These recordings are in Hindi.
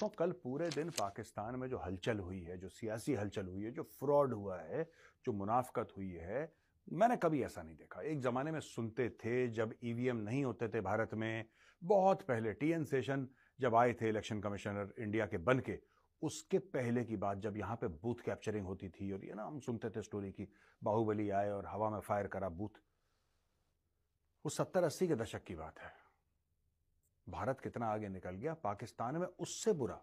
तो कल पूरे दिन पाकिस्तान में जो हलचल हुई है जो सियासी हलचल हुई है जो फ्रॉड हुआ है जो मुनाफ्त हुई है मैंने कभी ऐसा नहीं देखा एक ज़माने में सुनते थे जब ईवीएम e नहीं होते थे भारत में बहुत पहले टी एन सेशन जब आए थे इलेक्शन कमिश्नर इंडिया के बन के उसके पहले की बात जब यहाँ पे बूथ कैप्चरिंग होती थी और ये ना हम सुनते थे स्टोरी की बाहुबली आए और हवा में फायर करा बूथ वो सत्तर अस्सी के दशक की बात है भारत कितना आगे निकल गया पाकिस्तान में उससे बुरा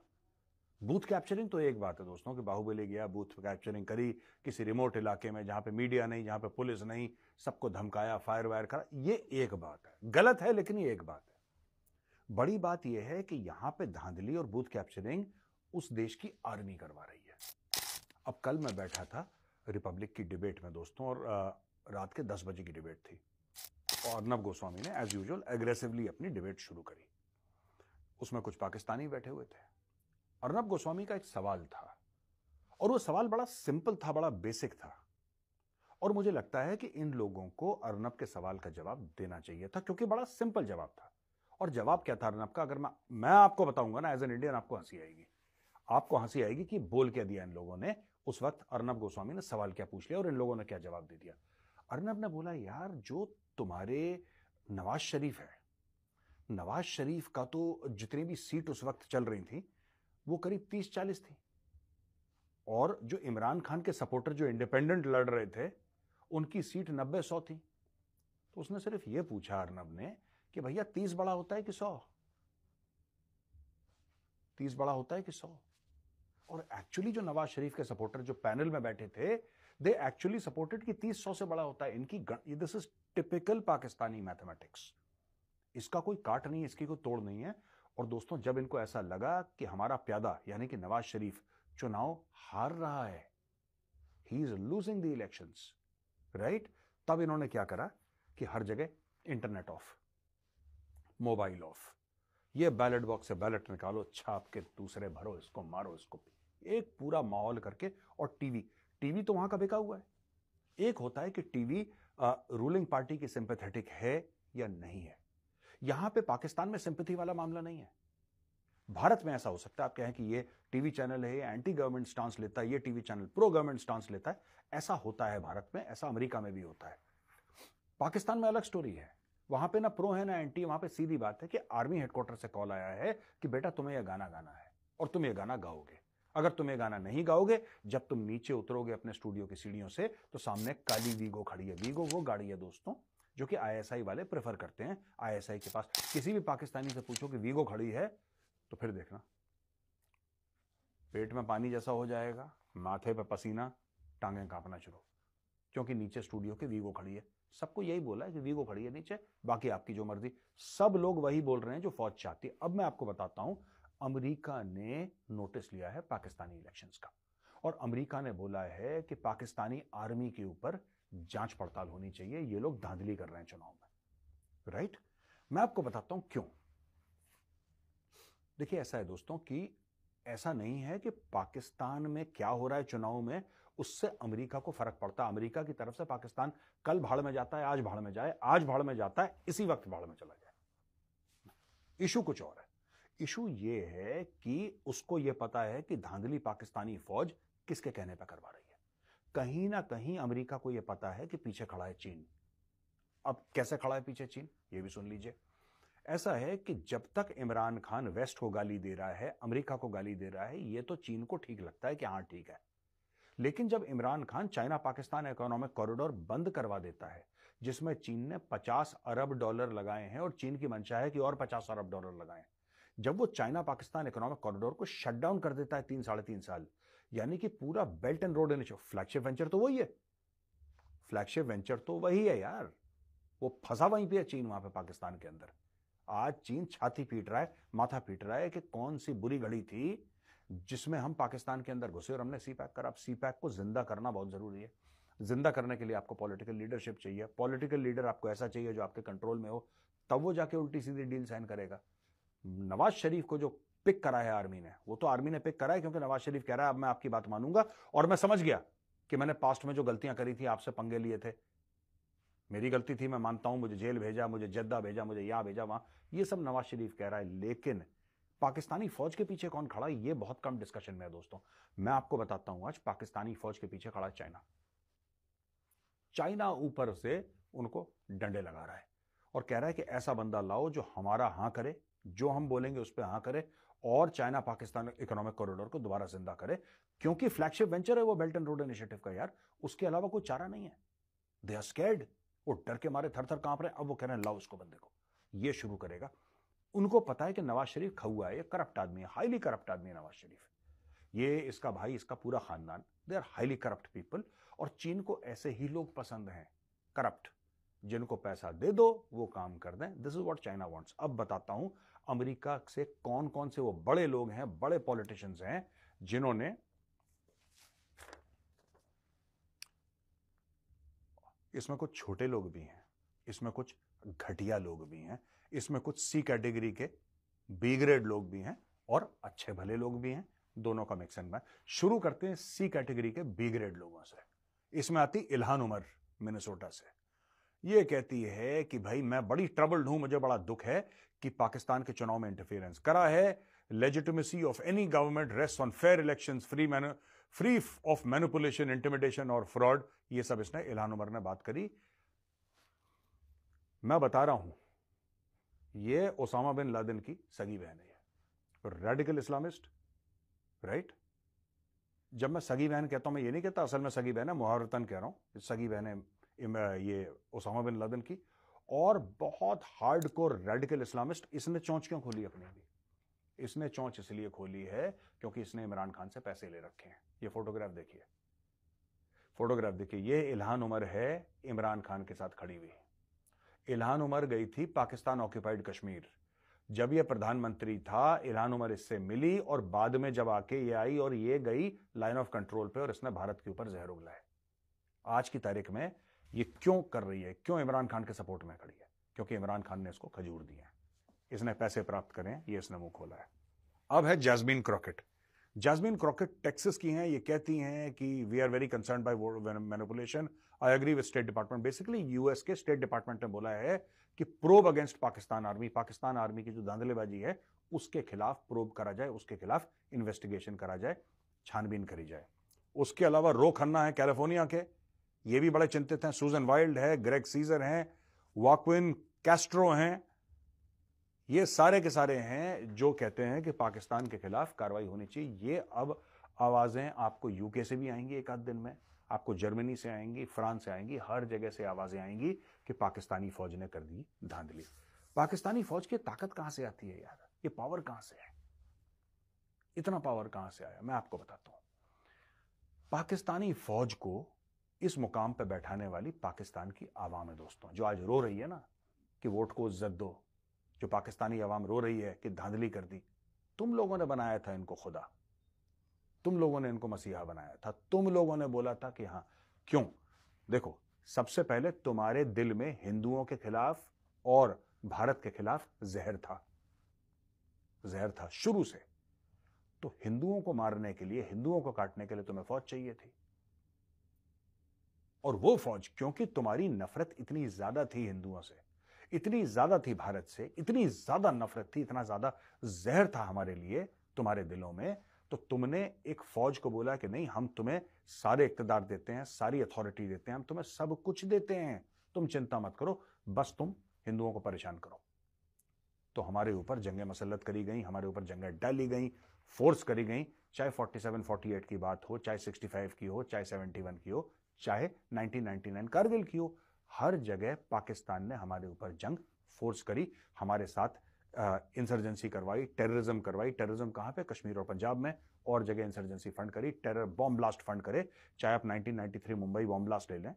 बूथ कैप्चरिंग तो एक बात है दोस्तों कि बाहुबली गया बूथ कैप्चरिंग करी किसी रिमोट इलाके में जहां पे मीडिया नहीं जहां पे पुलिस नहीं सबको धमकाया फायर वायर करा ये एक बात है गलत है लेकिन ये एक बात है बड़ी बात यह है कि यहां पे धांधली और बूथ कैप्चरिंग उस देश की आर्मी करवा रही है अब कल मैं बैठा था रिपब्लिक की डिबेट में दोस्तों और रात के दस बजे की डिबेट थी और नव गोस्वामी ने एज यूजल एग्रेसिवली अपनी डिबेट शुरू करी उसमें कुछ पाकिस्तानी बैठे हुए थे अर्नब गोस्वामी का एक सवाल था और वो सवाल बड़ा सिंपल था बड़ा बेसिक था और मुझे लगता है कि इन लोगों को अर्नब के सवाल का जवाब देना चाहिए था क्योंकि बड़ा सिंपल जवाब था और जवाब क्या था अर्नब का अगर मैं मैं आपको बताऊंगा ना एज एन इंडियन आपको हंसी आएगी आपको हंसी आएगी कि बोल क्या दिया इन लोगों ने उस वक्त अर्नब गोस्वामी ने सवाल क्या पूछ लिया और इन लोगों ने क्या जवाब दे दिया अर्नब ने बोला यार जो तुम्हारे नवाज शरीफ है नवाज शरीफ का तो जितनी भी सीट उस वक्त चल रही थी वो करीब तीस चालीस थी और जो इमरान खान के सपोर्टर जो इंडिपेंडेंट लड़ रहे थे उनकी सीट नब्बे सौ थी तो उसने सिर्फ ये पूछा अर्नब ने कि भैया तीस बड़ा होता है कि सौ तीस बड़ा होता है कि सौ और एक्चुअली जो नवाज शरीफ के सपोर्टर जो पैनल में बैठे थे दे एक्चुअली सपोर्टेड कि तीस सौ से बड़ा होता है इनकी this is typical Pakistani mathematics इसका कोई काट नहीं है इसकी कोई तोड़ नहीं है और दोस्तों जब इनको ऐसा लगा कि हमारा प्यादा यानी कि नवाज शरीफ चुनाव हार रहा है he is losing the election right तब इन्होंने क्या करा कि हर जगह इंटरनेट ऑफ मोबाइल ऑफ ये बैलेट बॉक्स से बैलेट निकालो छाप के दूसरे भरो इसको मारो इसको एक पूरा माहौल करके और टीवी टीवी तो वहां का बिका हुआ है एक होता है कि टीवी रूलिंग पार्टी की सिंपैथेटिक है या नहीं है यहां पे पाकिस्तान में सिंपथी वाला मामला नहीं है भारत में ऐसा हो सकता है आप कहें कि ये टीवी चैनल है एंटी गवर्नमेंट स्टांस लेता है ये TV channel pro government stance लेता है ऐसा होता है भारत में ऐसा अमेरिका में भी होता है पाकिस्तान में अलग स्टोरी है वहां पे ना प्रो है ना एंटी वहां पे सीधी बात है कि आर्मी हेडक्वार्टर से कॉल आया है कि बेटा तुम्हें यह गाना गाना है और तुम ये गाना गाओगे अगर तुम ये गाना नहीं गाओगे जब तुम नीचे उतरोगे अपने स्टूडियो की सीढ़ियों से तो सामने काली वीगो खड़ी है वीगो वो गाड़ी है दोस्तों जो कि आईएसआई वाले प्रेफर करते हैं आईएसआई के पास किसी भी पाकिस्तानी से पूछो कि वीगो खड़ी है तो फिर देखना पेट में पानी जैसा हो जाएगा माथे पर पसीना टांगे कांपना शुरू क्योंकि नीचे स्टूडियो के वीगो खड़ी है सबको यही बोला है कि वीगो खड़ी है नीचे बाकी आपकी जो मर्जी सब लोग वही बोल रहे हैं जो फौज चाहती है अब मैं आपको बताता हूं अमेरिका ने नोटिस लिया है पाकिस्तानी इलेक्शंस का और अमेरिका ने बोला है कि पाकिस्तानी आर्मी के ऊपर जांच पड़ताल होनी चाहिए ये लोग धांधली कर रहे हैं चुनाव में राइट मैं आपको बताता हूं क्यों देखिए ऐसा है दोस्तों कि ऐसा नहीं है कि पाकिस्तान में क्या हो रहा है चुनाव में उससे अमेरिका को फर्क पड़ता है अमेरिका की तरफ से पाकिस्तान कल भाड़ में जाता है आज भाड़ में जाए आज भाड़ में जाता है इसी वक्त भाड़ में चला जाए इशू कुछ और है इशू यह है कि उसको यह पता है कि धांधली पाकिस्तानी फौज किसके कहने पर करवा रही है कहीं ना कहीं अमेरिका को यह पता है कि पीछे खड़ा है चीन अब कैसे खड़ा है पीछे चीन ये भी सुन लीजिए ऐसा है कि जब तक इमरान खान वेस्ट को गाली दे रहा है अमेरिका को गाली दे रहा है ये तो चीन को ठीक लगता है कि हाँ ठीक है लेकिन जब Imran Khan China Pakistan economic corridor बंद करवा देता है जिसमें चीन ने 50 अरब डॉलर लगाए हैं और चीन की मंशा है कि और 50 अरब डॉलर लगाए जब वो चाइना पाकिस्तान इकोनॉमिक कॉरिडोर को शटडाउन कर देता है तीन साढ़े तीन साल यानी कि पूरा belt and road initiative flagship venture तो वही है फ्लैगशिप वेंचर तो वही है यार वो फंसा वहीं पे है चीन वहां पे पाकिस्तान के अंदर आज चीन छाती पीट रहा है माथा पीट रहा है कि कौन सी बुरी घड़ी थी जिसमें हम पाकिस्तान के अंदर घुसे और हमने सी पैक करा सी पैक को जिंदा करना बहुत जरूरी है जिंदा करने के लिए आपको पॉलिटिकल लीडरशिप चाहिए पॉलिटिकल लीडर आपको ऐसा चाहिए जो आपके कंट्रोल में हो तब वो जाके उल्टी सीधी डील साइन करेगा नवाज शरीफ को जो पिक करा है आर्मी ने वो तो आर्मी ने पिक करा है क्योंकि नवाज शरीफ कह रहा है अब मैं आपकी बात मानूंगा और मैं समझ गया कि मैंने पास्ट में जो गलतियां करी थी आपसे पंगे लिए थे मेरी गलती थी मैं मानता हूं मुझे जेल भेजा मुझे जद्दा भेजा मुझे यहाँ भेजा वहां ये सब नवाज शरीफ कह रहा है लेकिन पाकिस्तानी फौज के पीछे कौन खड़ा है ये बहुत कम डिस्कशन में है दोस्तों मैं आपको बताता हूं आज पाकिस्तानी फौज के पीछे खड़ा है चाइना चाइना ऊपर से उनको डंडे लगा रहा है और कह रहा है कि ऐसा बंदा लाओ जो हमारा हां करे जो हम बोलेंगे उस पर हां करे और चाइना पाकिस्तान इकोनॉमिक कॉरिडोर को दोबारा जिंदा करे क्योंकि फ्लैगशिप वेंचर है वो बेल्ट एंड रोड इनिशिएटिव का यार उसके अलावा कोई चारा नहीं है दे आर स्केर्ड वो डर के मारे थर थर कांप रहे अब वो कह रहे हैं लाओ उसको बंदे को ये शुरू करेगा उनको पता है कि नवाज शरीफ खुआ है करप्ट आदमी है हाईली करप्ट आदमी है नवाज शरीफ ये इसका भाई इसका पूरा खानदान they are highly corrupt people और चीन को ऐसे ही लोग पसंद हैं करप्ट जिनको पैसा दे दो वो काम कर दें this is what China wants अब बताता हूं अमेरिका से कौन कौन से वो बड़े लोग हैं बड़े पॉलिटिशियंस हैं जिन्होंने इसमें कुछ छोटे लोग भी हैं इसमें कुछ घटिया लोग भी हैं इसमें कुछ सी कैटेगरी के बी ग्रेड लोग भी हैं और अच्छे भले लोग भी हैं दोनों का मिक्सन में शुरू करते हैं सी कैटेगरी के बी ग्रेड लोगों से इसमें आती इल्हान उमर मिनेसोटा से ये कहती है कि भाई मैं बड़ी ट्रबल्ड हूं मुझे बड़ा दुख है कि पाकिस्तान के चुनाव में इंटरफेरेंस करा है legitimacy of any government rest on fair election free man free of manipulation intimidation और फ्रॉड ये सब इसने इलान उमर ने बात करी मैं बता रहा हूं ये ओसामा बिन लादेन की सगी बहन है रेडिकल इस्लामिस्ट राइट जब मैं सगी बहन कहता हूं मैं ये नहीं कहता असल में सगी बहन है मुहावरतन कह रहा हूं सगी है ये ओसामा बिन लादन की और बहुत हार्ड कोर रेडिकल इस्लामिस्ट इसने चौंच क्यों खोली अपनी भी इसने चौंच इसलिए खोली है क्योंकि इसने इमरान खान से पैसे ले रखे हैं ये फोटोग्राफ देखिए फोटोग्राफ देखिए ये इल्हान उमर है इमरान खान के साथ खड़ी हुई इल्हान उमर गई थी पाकिस्तान ऑक्यूपाइड कश्मीर जब ये प्रधानमंत्री था इल्हान उमर इससे मिली और बाद में जब आके ये आई और ये गई लाइन ऑफ कंट्रोल पे और इसने भारत के ऊपर जहर उगलाए आज की तारीख में ये क्यों कर रही है क्यों इमरान खान के सपोर्ट में खड़ी है क्योंकि इमरान खान ने इसको खजूर दिए हैं इसने पैसे प्राप्त करे हैं ये इसने मुंह खोला है अब है Jasmine Crockett Jasmine Crockett Texas की हैं ये कहती हैं कि we are very concern by manipulation I agree with state department basically US के स्टेट डिपार्टमेंट ने बोला है कि probe against Pakistan army Pakistan army की जो धांधलेबाजी है उसके खिलाफ प्रोब करा जाए उसके खिलाफ इन्वेस्टिगेशन करा जाए छानबीन करी जाए उसके अलावा रो खन्ना है कैलिफोर्निया के ये भी बड़े चिंतित हैं सूजन वाइल्ड है ग्रेग सीजर हैं वाकविन कैस्ट्रो हैं ये सारे के सारे हैं जो कहते हैं कि पाकिस्तान के खिलाफ कार्रवाई होनी चाहिए ये अब आवाज़ें आपको यूके से भी आएंगी एक आध दिन में आपको जर्मनी से आएंगी फ्रांस से आएंगी हर जगह से आवाज़ें आएंगी कि पाकिस्तानी फौज ने कर दी धांधली पाकिस्तानी फौज की ताकत कहां से आती है यार ये पावर कहां से है इतना पावर कहां से आया मैं आपको बताता हूं पाकिस्तानी फौज को इस मुकाम पर बैठाने वाली पाकिस्तान की आवाम है दोस्तों जो आज रो रही है ना कि वोट को इज्जत दो जो पाकिस्तानी आवाम रो रही है कि धांधली कर दी तुम लोगों ने बनाया था इनको खुदा तुम लोगों ने इनको मसीहा बनाया था तुम लोगों ने बोला था कि हाँ क्यों देखो सबसे पहले तुम्हारे दिल में हिंदुओं के खिलाफ और भारत के खिलाफ जहर था जहर था शुरू से तो हिंदुओं को मारने के लिए हिंदुओं को काटने के लिए तुम्हें फौज चाहिए थी और वो फौज क्योंकि तुम्हारी नफरत इतनी ज्यादा थी हिंदुओं से इतनी ज्यादा थी भारत से इतनी ज्यादा नफरत थी इतना ज्यादा जहर था हमारे लिए तुम्हारे दिलों में तो तुमने एक फौज को बोला कि नहीं हम तुम्हें सारे इकतदार देते हैं सारी अथॉरिटी देते हैं हम तुम्हें सब कुछ देते हैं तुम चिंता मत करो बस तुम हिंदुओं को परेशान करो तो हमारे ऊपर जंगे मसलत करी गई हमारे ऊपर जंगें डाली गई फोर्स करी गई चाहे 47, 48 की बात हो चाहे 65 की हो चाहे 71 की हो चाहे 1999 कारगिल की हो हर जगह पाकिस्तान ने हमारे ऊपर जंग फोर्स करी हमारे साथ इंसर्जेंसी करवाई टेररिज्म करवाई टेररिज्म कहाँ पे कश्मीर और पंजाब में और जगह इंसर्जेंसी फंड करी टेरर बॉम्ब ब्लास्ट फंड करे चाहे आप 1993 मुंबई बॉम्ब ब्लास्ट ले लें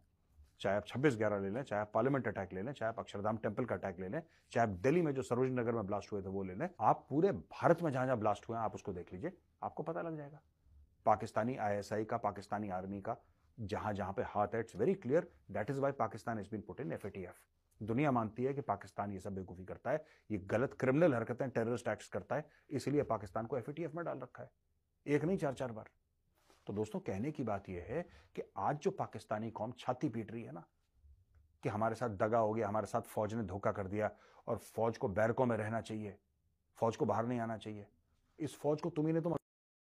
चाहे आप छब्बीस ग्यारह ले लें चाहे आप पार्लियामेंट अटैक ले लें चाहे आप अक्षरधाम टेम्पल का अटैक ले लें चाहे आप दिल्ली में जो सरोज नगर में ब्लास्ट हुए थे वो ले लें आप पूरे भारत में जहां जहां ब्लास्ट हुए हैं आप उसको देख लीजिए आपको पता लग जाएगा पाकिस्तानी आईएसआई का पाकिस्तानी आर्मी का जहां जहां पे हाथ है it's very clear that is why Pakistan is been put in F दुनिया मानती है कि पाकिस्तान ये सब बेवकूफ़ी करता है ये गलत क्रिमिनल हरकतें टेररिस्ट एक्ट करता है इसीलिए पाकिस्तान को एफ में डाल रखा है एक नहीं चार चार बार तो दोस्तों कहने की बात यह है कि आज जो पाकिस्तानी कौम छाती पीट रही है ना कि हमारे साथ दगा हो गया हमारे साथ फौज ने धोखा कर दिया और फौज को बैरकों में रहना चाहिए फौज को बाहर नहीं आना चाहिए इस फौज को तुम्हें तो